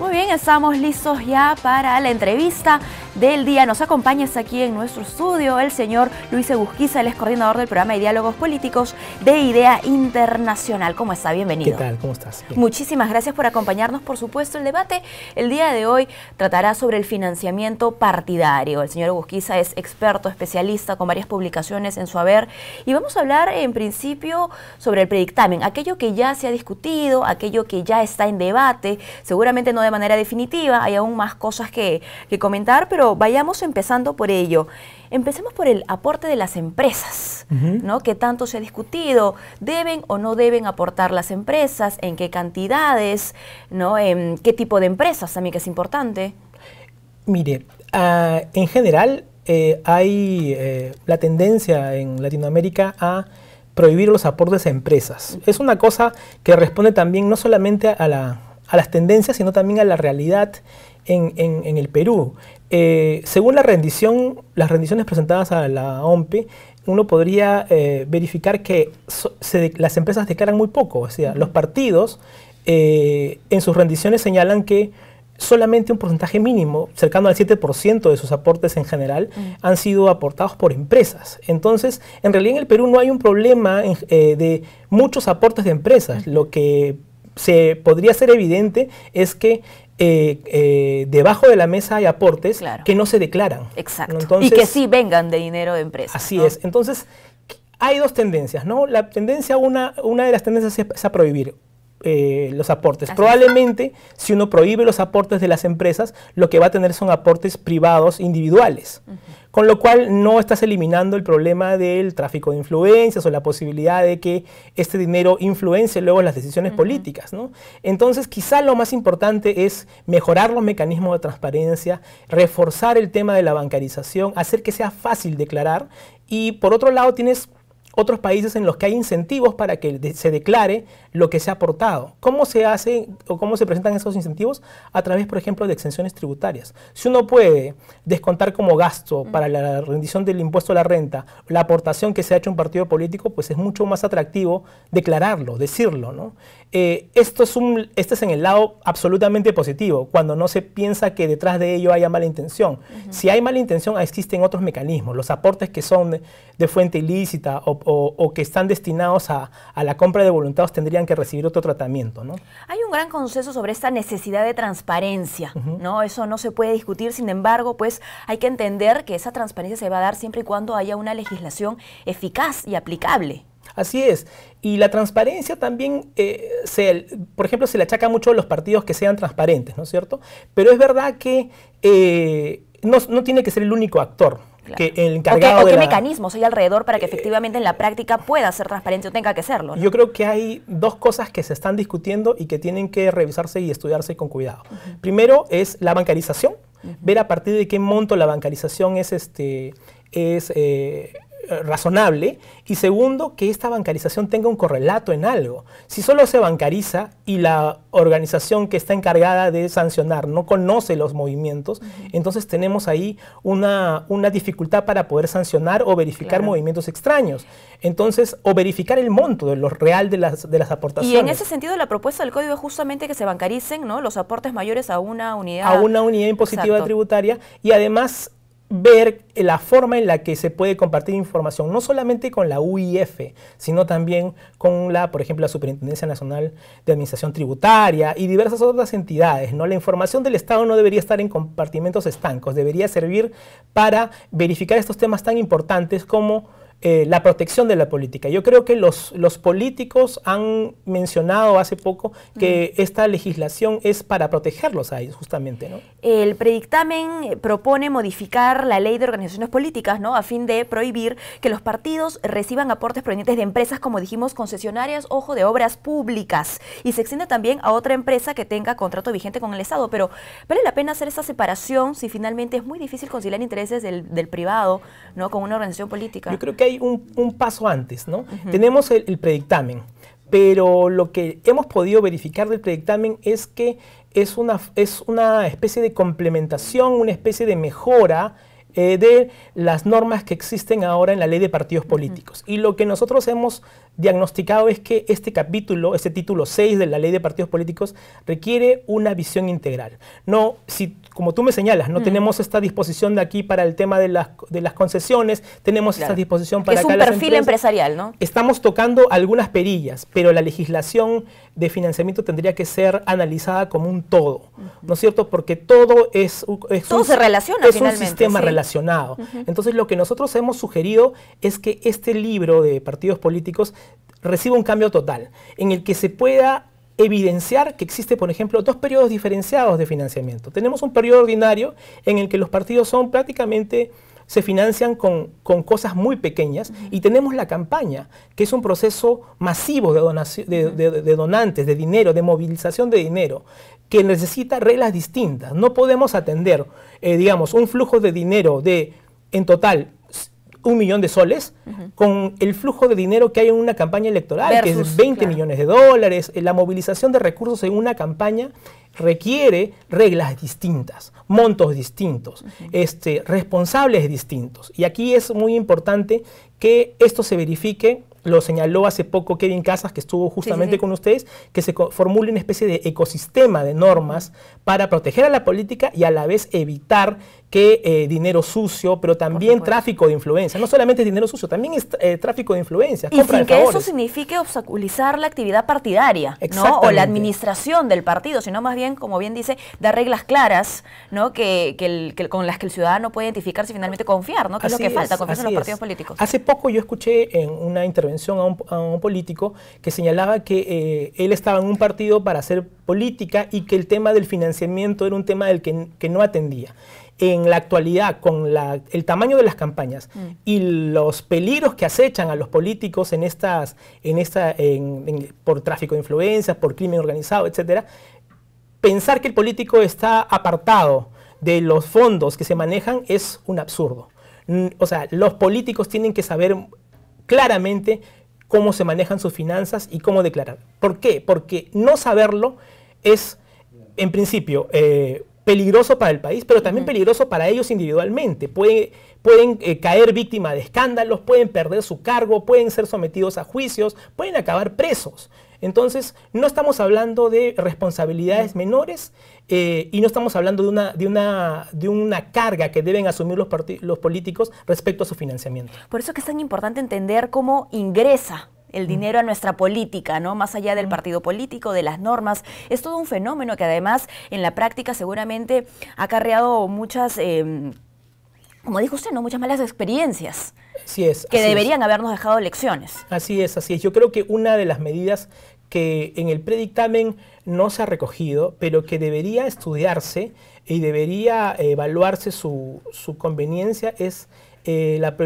Muy bien, Estamos listos ya para la entrevista del día. Nos acompañas aquí en nuestro estudio el señor Luis Egusquiza, el ex coordinador del programa de diálogos políticos de Idea Internacional. ¿Cómo está? Bienvenido. ¿Qué tal? ¿Cómo estás? Muchísimas gracias por acompañarnos. Por supuesto, el debate el día de hoy tratará sobre el financiamiento partidario. El señor Egusquiza es experto, especialista, con varias publicaciones en su haber. Y vamos a hablar en principio sobre el predictamen, aquello que ya se ha discutido, aquello que ya está en debate, seguramente no de manera definitiva, hay aún más cosas que, que comentar, pero vayamos empezando por ello. Empecemos por el aporte de las empresas, ¿no? Que tanto se ha discutido, deben o no deben aportar las empresas, en qué cantidades, ¿no? En qué tipo de empresas también que es importante. Mire, ah, en general eh, hay eh, la tendencia en Latinoamérica a prohibir los aportes a empresas. Es una cosa que responde también no solamente a, las tendencias, sino también a la realidad en, el Perú. Eh, según la rendición, las rendiciones presentadas a la OMPE, uno podría eh, verificar que las empresas declaran muy poco. O los partidos eh, en sus rendiciones señalan que solamente un porcentaje mínimo, cercano al 7% de sus aportes en general, han sido aportados por empresas. Entonces, en realidad en el Perú no hay un problema de muchos aportes de empresas. Lo que se podría ser evidente es que eh, eh, debajo de la mesa hay aportes que no se declaran. y que sí vengan de dinero de empresas. Así es. Entonces, hay dos tendencias, ¿no? La tendencia, una, una de las tendencias es a prohibir. Eh, los aportes. Probablemente si uno prohíbe los aportes de las empresas, lo que va a tener son aportes privados individuales. Con lo cual no estás eliminando el problema del tráfico de influencias o la posibilidad de que este dinero influencie luego las decisiones políticas. Entonces quizá lo más importante es mejorar los mecanismos de transparencia, reforzar el tema de la bancarización, hacer que sea fácil declarar y por otro lado tienes otros países en los que hay incentivos para que se declare lo que se ha aportado. ¿Cómo se hace o cómo se presentan esos incentivos? A través, por ejemplo, de exenciones tributarias. Si uno puede descontar como gasto para la rendición del impuesto a la renta la aportación que se ha hecho un partido político, pues es mucho más atractivo declararlo, decirlo. ¿no? Eh, esto, es un, este es en el lado absolutamente positivo, cuando no se piensa que detrás de ello haya mala intención. Si hay mala intención, existen otros mecanismos. Los aportes que son de, fuente ilícita o, que están destinados a, la compra de voluntados tendrían que recibir otro tratamiento. Hay un gran consenso sobre esta necesidad de transparencia, ¿no? Eso no se puede discutir, sin embargo, pues hay que entender que esa transparencia se va a dar siempre y cuando haya una legislación eficaz y aplicable. Así es. Y la transparencia también, eh, por ejemplo, se le achaca mucho a los partidos que sean transparentes, ¿no es cierto? Pero es verdad que eh, no, no tiene que ser el único actor el encargado qué, mecanismos hay alrededor para que eh, efectivamente en la práctica pueda ser transparente o tenga que serlo? Yo creo que hay dos cosas que se están discutiendo y que tienen que revisarse y estudiarse con cuidado. Primero es la bancarización, ver a partir de qué monto la bancarización es, este, es eh, eh, razonable y segundo, que esta bancarización tenga un correlato en algo. Si solo se bancariza y la organización que está encargada de sancionar no conoce los movimientos, entonces tenemos ahí una, una, dificultad para poder sancionar o verificar movimientos extraños. Entonces, o verificar el monto de lo real de las, de las aportaciones. Y en ese sentido, la propuesta del código es justamente que se bancaricen ¿no? los aportes mayores a una unidad. A una unidad impositiva tributaria y además ver la forma en la que se puede compartir información, no solamente con la UIF, sino también con la, por ejemplo, la Superintendencia Nacional de Administración Tributaria y diversas otras entidades. ¿no? La información del Estado no debería estar en compartimentos estancos, debería servir para verificar estos temas tan importantes como eh, la protección de la política. Yo creo que los, los políticos han mencionado hace poco que esta legislación es para protegerlos a ellos, justamente. ¿no? El predictamen propone modificar la ley de organizaciones políticas ¿no? a fin de prohibir que los partidos reciban aportes provenientes de empresas, como dijimos, concesionarias, ojo, de obras públicas. Y se extiende también a otra empresa que tenga contrato vigente con el Estado. Pero vale la pena hacer esa separación si finalmente es muy difícil conciliar intereses del, del privado ¿no? con una organización política. Yo creo que hay un, paso antes, ¿no? Tenemos el, predictamen, pero lo que hemos podido verificar del predictamen es que es una, es una especie de complementación, una especie de mejora eh, de las normas que existen ahora en la ley de partidos políticos. Y lo que nosotros hemos diagnosticado es que este capítulo, este título 6 de la ley de partidos políticos, requiere una visión integral. No, si, como tú me señalas, no tenemos esta disposición de aquí para el tema de las, de las concesiones, tenemos esta disposición para... Es un perfil empresarial, ¿no? Estamos tocando algunas perillas, pero la legislación de financiamiento tendría que ser analizada como un todo, ¿no es cierto? Porque todo es... todo se relaciona Es sistema entonces lo que nosotros hemos sugerido es que este libro de partidos políticos reciba un cambio total, en el que se pueda evidenciar que existe, por ejemplo, dos periodos diferenciados de financiamiento. Tenemos un periodo ordinario en el que los partidos son prácticamente se financian con, cosas muy pequeñas y tenemos la campaña, que es un proceso masivo de, donantes, de dinero, de movilización de dinero, que necesita reglas distintas. No podemos atender, eh, digamos, un flujo de dinero de, en total, un millón de soles con el flujo de dinero que hay en una campaña electoral, que es 20 millones de dólares. Eh, la movilización de recursos en una campaña requiere reglas distintas, montos distintos, este, responsables distintos. Y aquí es muy importante que esto se verifique lo señaló hace poco Kevin Casas, que estuvo justamente con ustedes, que se formule una especie de ecosistema de normas para proteger a la política y a la vez evitar que eh, dinero sucio, pero también tráfico de influencia. No solamente dinero sucio, también es eh, tráfico de influencia. Y sin que eso signifique obstaculizar la actividad partidaria, O la administración del partido, sino más bien, como bien dice, dar reglas claras, ¿no? Que, que, con las que el ciudadano puede identificarse y finalmente confiar, ¿no? Que es lo que falta, confiar en los partidos políticos. Hace poco yo escuché en una intervención a un, político que señalaba que eh, él estaba en un partido para hacer política y que el tema del financiamiento era un tema del que, no atendía en la actualidad, con el tamaño de las campañas mm. y los peligros que acechan a los políticos en estas, en esta, por tráfico de influencias, por crimen organizado, etc., pensar que el político está apartado de los fondos que se manejan es un absurdo. Mm, o sea, los políticos tienen que saber claramente cómo se manejan sus finanzas y cómo declarar. ¿Por qué? Porque no saberlo es, en principio, eh, peligroso para el país, pero también peligroso para ellos individualmente. Pueden, eh, caer víctima de escándalos, pueden perder su cargo, pueden ser sometidos a juicios, pueden acabar presos. Entonces, no estamos hablando de responsabilidades mm. menores eh, y no estamos hablando de una, de una, de una carga que deben asumir los, los políticos respecto a su financiamiento. Por eso es que es tan importante entender cómo ingresa el mm. dinero a nuestra política, ¿no? Más allá del mm. partido político, de las normas. Es todo un fenómeno que además en la práctica seguramente ha acarreado muchas... Em, como dijo usted, ¿no? muchas malas experiencias. es. Que deberían habernos dejado lecciones. Así es, así es. Yo creo que una de las medidas que en el predictamen no se ha recogido, pero que debería estudiarse y debería evaluarse su, conveniencia es eh, la,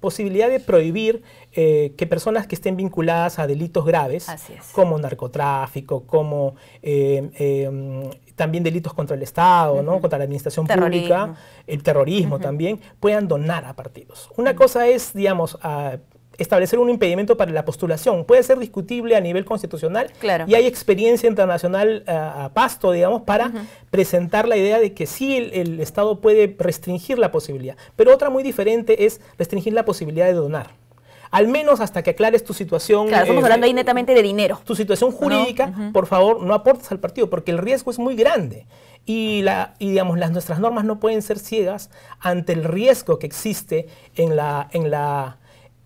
posibilidad de prohibir eh, que personas que estén vinculadas a delitos graves, como narcotráfico, como eh, em, también delitos contra el Estado, contra la administración pública, el terrorismo también, puedan donar a partidos. Una cosa es, digamos, establecer un impedimento para la postulación. Puede ser discutible a nivel constitucional y hay experiencia internacional eh, a, pasto, digamos, para presentar la idea de que sí el, Estado puede restringir la posibilidad. Pero otra muy diferente es restringir la posibilidad de donar al menos hasta que aclares tu situación. Claro, estamos eh, hablando ahí netamente de dinero. Tu situación jurídica, por favor, no aportes al partido, porque el riesgo es muy grande. Y, digamos, las, nuestras normas no pueden ser ciegas ante el riesgo que existe en la, en la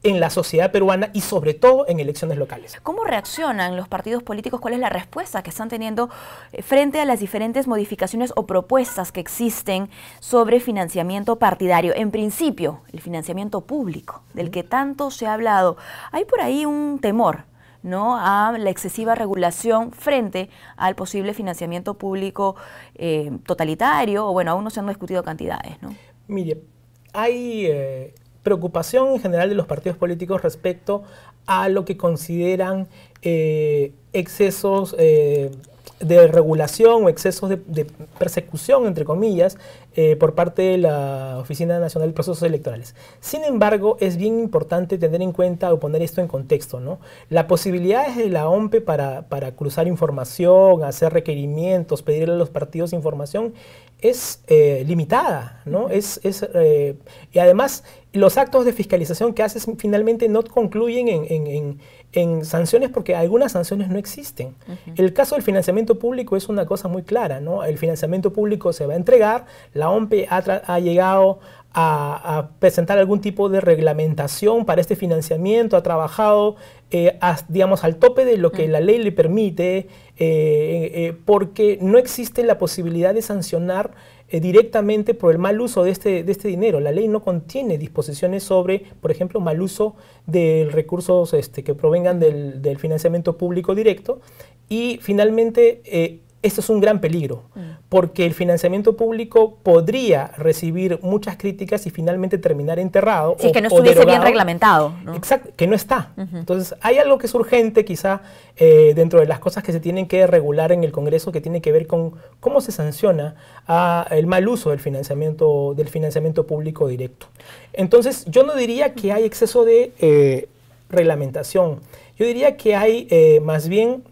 en la sociedad peruana y sobre todo en elecciones locales. ¿Cómo reaccionan los partidos políticos? ¿Cuál es la respuesta que están teniendo eh, frente a las diferentes modificaciones o propuestas que existen sobre financiamiento partidario? En principio, el financiamiento público, del que tanto se ha hablado. Hay por ahí un temor. ¿no? a la excesiva regulación frente al posible financiamiento público eh, totalitario, o bueno, aún no se han discutido cantidades. ¿no? Mire, hay eh, preocupación en general de los partidos políticos respecto a lo que consideran eh, excesos eh, de regulación o excesos de, persecución, entre comillas, eh, por parte de la Oficina Nacional de Procesos Electorales. Sin embargo, es bien importante tener en cuenta o poner esto en contexto. ¿no? posibilidad posibilidad de la OMPE para, cruzar información, hacer requerimientos, pedirle a los partidos información, es limitada. ¿no? Es, y además los actos de fiscalización que haces finalmente no concluyen en, sanciones porque algunas sanciones no existen. El caso del financiamiento público es una cosa muy clara, ¿no? El financiamiento público se va a entregar, la OMP ha, llegado a, presentar algún tipo de reglamentación para este financiamiento, ha trabajado, eh, digamos, al tope de lo que mm. la ley le permite, eh, eh, porque no existe la posibilidad de sancionar eh, directamente por el mal uso de este, de este dinero. La ley no contiene disposiciones sobre, por ejemplo, mal uso de recursos este, que provengan del, del financiamiento público directo. Y finalmente, eh, esto es un gran peligro, porque el financiamiento público podría recibir muchas críticas y finalmente terminar enterrado. Si que no estuviese bien reglamentado. Exacto, que no está. Entonces, hay algo que es urgente quizá eh, dentro de las cosas que se tienen que regular en el Congreso que tiene que ver con cómo se sanciona ah, el mal uso del financiamiento, del financiamiento público directo. Entonces, yo no diría que hay exceso de eh, reglamentación. Yo diría que hay eh, más bien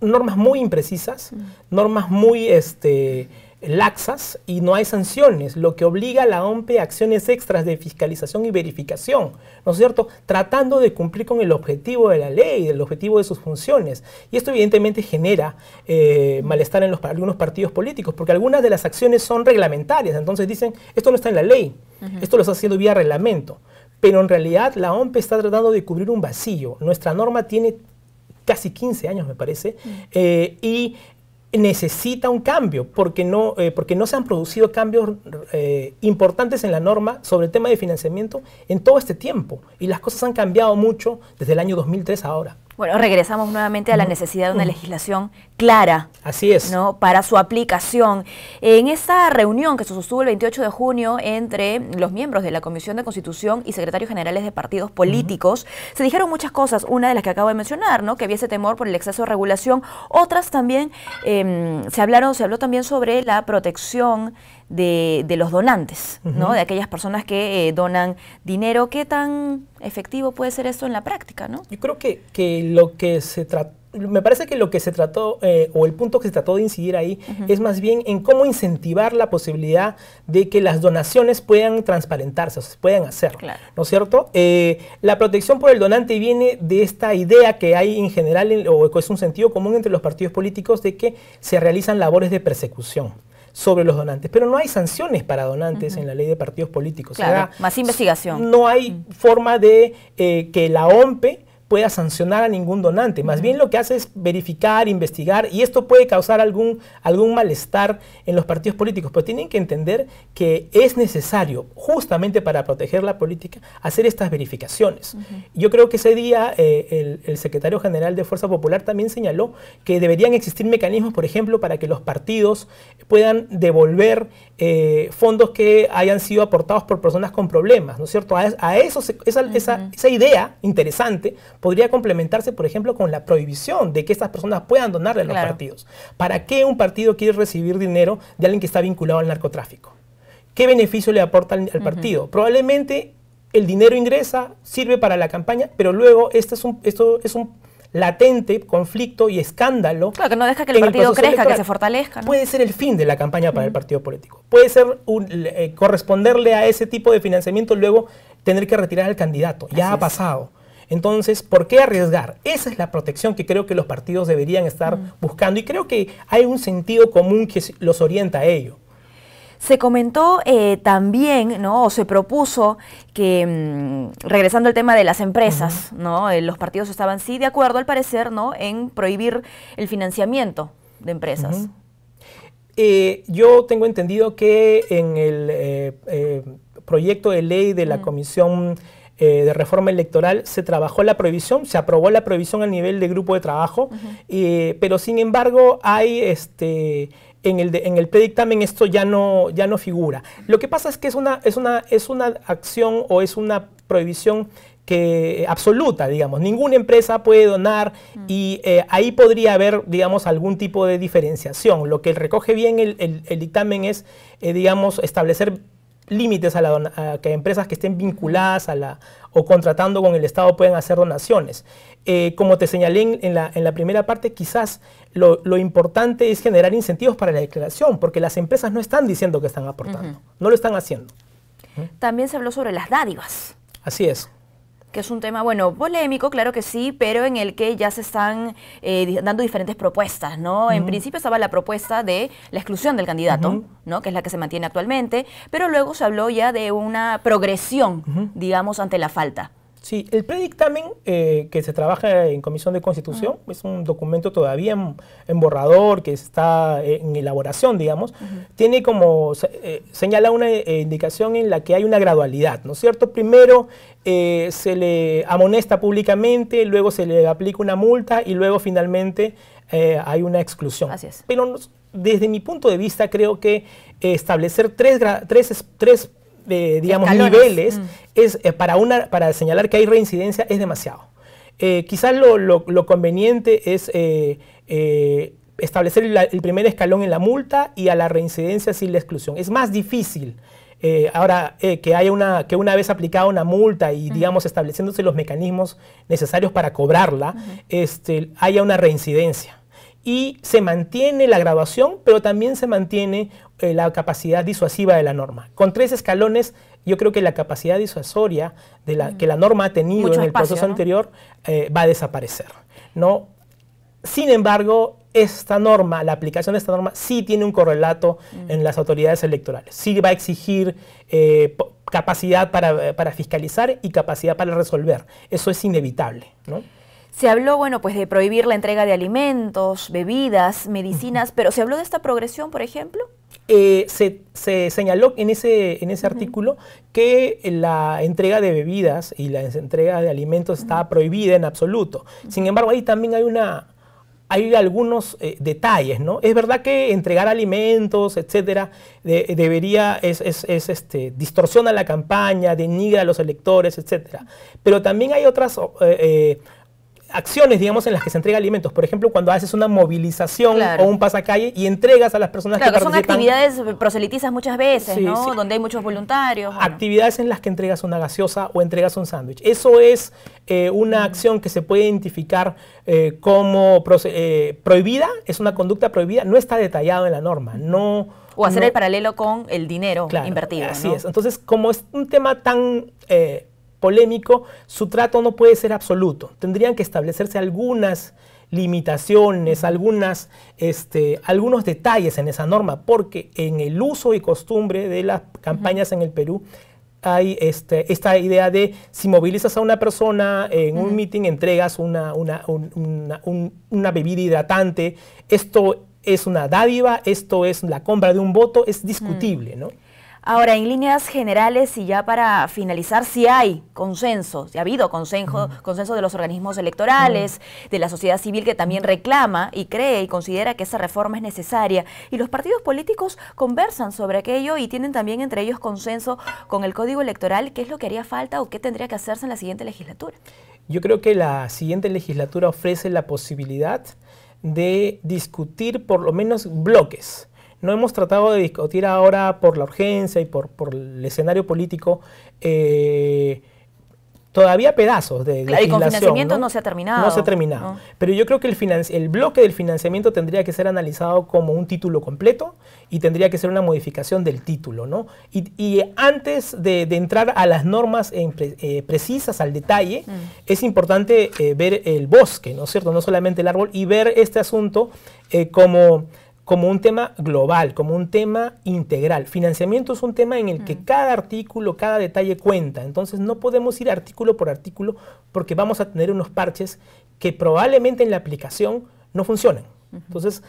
normas muy imprecisas, normas muy este, laxas y no hay sanciones, lo que obliga a la OMP a acciones extras de fiscalización y verificación, ¿no es cierto? Tratando de cumplir con el objetivo de la ley, el objetivo de sus funciones. Y esto evidentemente genera eh, malestar en algunos partidos políticos, porque algunas de las acciones son reglamentarias, entonces dicen, esto no está en la ley, esto lo está haciendo vía reglamento. Pero en realidad la OMPE está tratando de cubrir un vacío. Nuestra norma tiene casi 15 años me parece, mm. eh, y necesita un cambio porque no, eh, porque no se han producido cambios eh, importantes en la norma sobre el tema de financiamiento en todo este tiempo y las cosas han cambiado mucho desde el año 2003 a ahora. Bueno, regresamos nuevamente a la necesidad de una legislación clara. Así es. ¿no? Para su aplicación. En esta reunión que se sostuvo el 28 de junio entre los miembros de la Comisión de Constitución y secretarios generales de partidos políticos, se dijeron muchas cosas. Una de las que acabo de mencionar, ¿no? Que había ese temor por el exceso de regulación. Otras también, em, se hablaron, se habló también sobre la protección de, los donantes, ¿no? De aquellas personas que eh, donan dinero. ¿Qué tan efectivo puede ser esto en la práctica, Yo creo que, lo que se trata me parece que lo que se trató, eh, o el punto que se trató de incidir ahí, es más bien en cómo incentivar la posibilidad de que las donaciones puedan transparentarse, o se puedan hacer, ¿no es cierto? Eh, la protección por el donante viene de esta idea que hay en general, o es un sentido común entre los partidos políticos, de que se realizan labores de persecución sobre los donantes. Pero no hay sanciones para donantes en la ley de partidos políticos. Claro, más investigación. No hay mm. forma de eh, que la OMPE pueda sancionar a ningún donante. Más bien lo que hace es verificar, investigar, y esto puede causar algún, algún malestar en los partidos políticos, pero pues tienen que entender que es necesario, justamente para proteger la política, hacer estas verificaciones. Yo creo que ese día eh, el, secretario general de Fuerza Popular también señaló que deberían existir mecanismos, por ejemplo, para que los partidos puedan devolver eh, fondos que hayan sido aportados por personas con problemas, ¿no es cierto? A, eso, esa idea interesante podría complementarse, por ejemplo, con la prohibición de que estas personas puedan donarle a los partidos. ¿Para qué un partido quiere recibir dinero de alguien que está vinculado al narcotráfico? ¿Qué beneficio le aporta al, partido? Probablemente el dinero ingresa, sirve para la campaña, pero luego este es un, esto es un latente conflicto y escándalo. Claro, que no deja que el partido crezca, que se fortalezca. Puede ser el fin de la campaña para el partido político. Puede ser eh, corresponderle a ese tipo de financiamiento luego tener que retirar al candidato. ya ha pasado. Entonces, ¿por qué arriesgar? Esa es la protección que creo que los partidos deberían estar mm. buscando y creo que hay un sentido común que los orienta a ello. Se comentó eh, también, ¿no? O se propuso que, mm, regresando al tema de las empresas, ¿no? Eh, los partidos estaban sí de acuerdo, al parecer, ¿no? En prohibir el financiamiento de empresas. Eh, yo tengo entendido que en el proyecto de ley de la mm. Comisión eh, de reforma electoral se trabajó la prohibición, se aprobó la prohibición a nivel de grupo de trabajo, pero sin embargo hay este, en el, en el predictamen esto ya no, ya no figura. Lo que pasa es que es una, es una, es una acción o es una prohibición que eh, absoluta, digamos. Ninguna empresa puede donar y eh, ahí podría haber, digamos, algún tipo de diferenciación. Lo que recoge bien el, dictamen es, digamos, establecer límites a, la, que empresas que estén vinculadas a la o contratando con el Estado puedan hacer donaciones. Eh, como te señalé en, la, primera parte, quizás lo, importante es generar incentivos para la declaración, porque las empresas no están diciendo que están aportando, no lo están haciendo. También se habló sobre las dádivas. Así es que es un tema, bueno, polémico, claro que sí, pero en el que ya se están eh, dando diferentes propuestas, ¿no? En principio estaba la propuesta de la exclusión del candidato, ¿no? Que es la que se mantiene actualmente, pero luego se habló ya de una progresión, digamos, ante la falta. Sí, el predictamen eh, que se trabaja en Comisión de Constitución es un documento todavía en, borrador, que está eh, en elaboración, digamos. Tiene como, eh, señala una indicación en la que hay una gradualidad, ¿no es cierto? Primero se le amonesta públicamente, luego se le aplica una multa y luego finalmente hay una exclusión. Así Pero desde mi punto de vista creo que establecer tres, tres, tres digamos, niveles, mm. es, eh, para, para señalar que hay reincidencia es demasiado. Eh, quizás lo, conveniente es eh, establecer el primer escalón en la multa y a la reincidencia sin la exclusión. Es más difícil. ahora, que, haya una, que una vez aplicada una multa y, digamos, estableciéndose los mecanismos necesarios para cobrarla, este, haya una reincidencia. Y se mantiene la graduación, pero también se mantiene eh, la capacidad disuasiva de la norma. Con tres escalones, yo creo que la capacidad disuasoria de la, que la mm. norma ha tenido en el proceso anterior eh, va a desaparecer. ¿no? Sin embargo, esta norma, la aplicación de esta norma, sí tiene un correlato mm. en las autoridades electorales. Sí va a exigir eh, capacidad para, fiscalizar y capacidad para resolver. Eso es inevitable. Se habló, bueno, pues de prohibir la entrega de alimentos, bebidas, medicinas, pero ¿se habló de esta progresión, por ejemplo? Eh, se, señaló en ese, en ese artículo que la entrega de bebidas y la entrega de alimentos está prohibida en absoluto. Sin embargo, ahí también hay una... Hay algunos eh, detalles, ¿no? Es verdad que entregar alimentos, etcétera, debería, es, es, este, distorsiona la campaña, denigra a los electores, etcétera. Pero también hay otras eh, acciones, digamos, en las que se entrega alimentos. Por ejemplo, cuando haces una movilización o un pasacalle y entregas a las personas claro, que, Son actividades proselitizas muchas veces, ¿no? Donde hay muchos voluntarios. Actividades en las que entregas una gaseosa o entregas un sándwich. Eso es eh, una mm. acción que se puede identificar eh, como eh, prohibida, es una conducta prohibida, no está detallado en la norma, no... O hacer el paralelo con el dinero invertido. Así es. Entonces, como es un tema tan polémico, su trato no puede ser absoluto. Tendrían que establecerse algunas limitaciones, algunas, este, algunos detalles en esa norma, porque en el uso y costumbre de las campañas en el Perú hay este, esta idea de si movilizas a una persona en un meeting, entregas una, una, bebida hidratante, esto es una dádiva, esto es la compra de un voto, es discutible, ¿no? Ahora, en líneas generales y ya para finalizar, si hay consenso, si ha habido consenso, consenso de los organismos electorales, de la sociedad civil que también reclama y cree y considera que esa reforma es necesaria. Y los partidos políticos conversan sobre aquello y tienen también entre ellos consenso con el Código Electoral, qué es lo que haría falta o qué tendría que hacerse en la siguiente legislatura. Yo creo que la siguiente legislatura ofrece la posibilidad de discutir por lo menos bloques no hemos tratado de discutir ahora por la urgencia y por, el escenario político. Eh, todavía pedazos de la legislación. Y con financiamiento ¿no? se ha terminado. No se ha terminado. Pero yo creo que el, el bloque del financiamiento tendría que ser analizado como un título completo y tendría que ser una modificación del título, ¿no? Y, antes de, entrar a las normas eh, precisas, al detalle, mm. es importante eh, ver el bosque, ¿no es cierto? No solamente el árbol y ver este asunto como como un tema global, como un tema integral. Financiamiento es un tema en el que mm. cada artículo, cada detalle cuenta. Entonces no podemos ir artículo por artículo porque vamos a tener unos parches que probablemente en la aplicación no funcionen Entonces,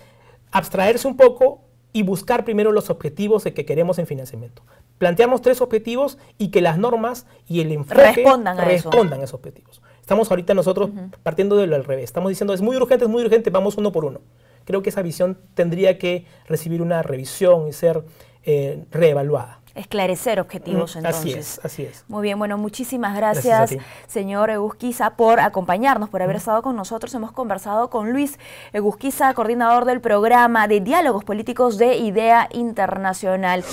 abstraerse un poco y buscar primero los objetivos que queremos en financiamiento. Planteamos tres objetivos y que las normas y el enfoque respondan a, esos objetivos. Estamos ahorita nosotros partiendo de lo al revés. Estamos diciendo, es muy urgente, es muy urgente, vamos uno por uno creo que esa visión tendría que recibir una revisión y ser eh, reevaluada. Esclarecer objetivos, entonces. Así es, así es. Muy bien, bueno, muchísimas gracias, gracias señor Egusquiza, por acompañarnos, por haber estado con nosotros. Hemos conversado con Luis Egusquiza, coordinador del programa de diálogos políticos de IDEA Internacional.